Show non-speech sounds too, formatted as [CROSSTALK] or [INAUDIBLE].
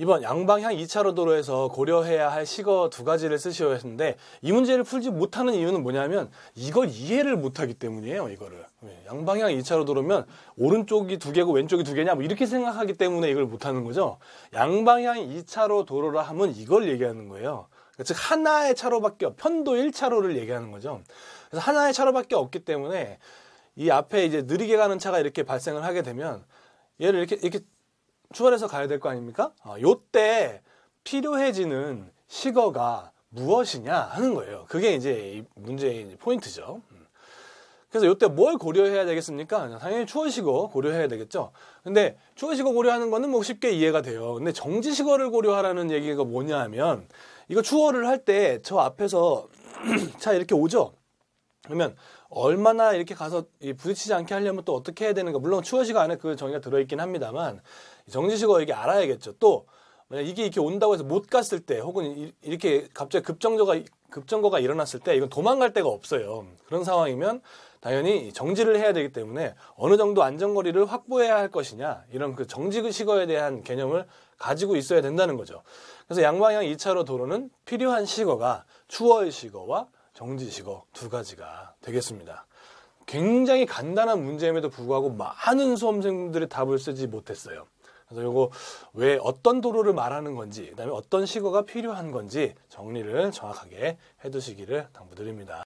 이번 양방향 2차로 도로에서 고려해야 할 시거 두 가지를 쓰시오 했는데 이 문제를 풀지 못하는 이유는 뭐냐면 이걸 이해를 못하기 때문이에요. 이거를 예, 양방향 2차로 도로면 오른쪽이 두 개고 왼쪽이 두 개냐 뭐 이렇게 생각하기 때문에 이걸 못하는 거죠. 양방향 2차로 도로라 하면 이걸 얘기하는 거예요. 즉 하나의 차로밖에 없, 편도 1차로를 얘기하는 거죠. 그래서 하나의 차로밖에 없기 때문에 이 앞에 이제 느리게 가는 차가 이렇게 발생을 하게 되면 얘를 이렇게 이렇게 추월해서 가야 될 거 아닙니까? 어, 요때 필요해지는 시거가 무엇이냐 하는 거예요. 그게 이제 문제의 포인트죠. 음. 그래서 요때뭘 고려해야 되겠습니까? 당연히 추월식어 고려해야 되겠죠. 근데 추월식어 고려하는 거는 뭐 쉽게 이해가 돼요. 근데 정지식어를 고려하라는 얘기가 뭐냐 하면 이거 추월을 할 때 저 앞에서 [CLEARS THROAT] 차 이렇게 오죠? 그러면 얼마나 이렇게 가서 부딪히지 않게 하려면 또 어떻게 해야 되는가 물론 추어시가 안에 그 정의가 들어있긴 합니다만 정지식어 이게 알아야겠죠 또 만약 이게 이렇게 온다고 해서 못 갔을 때 혹은 이렇게 갑자기 급정거가 급정거가 일어났을 때 이건 도망갈 데가 없어요 그런 상황이면 당연히 정지를 해야 되기 때문에 어느 정도 안전거리를 확보해야 할 것이냐 이런 그 정지식어에 대한 개념을 가지고 있어야 된다는 거죠 그래서 양방향 2차로 도로는 필요한 시거가 추월의 시거와 정지식어 두 가지가 되겠습니다. 굉장히 간단한 문제임에도 불구하고 많은 수험생들이 답을 쓰지 못했어요. 그래서 이거 왜 어떤 도로를 말하는 건지, 그다음에 어떤 식어가 필요한 건지 정리를 정확하게 해두시기를 당부드립니다.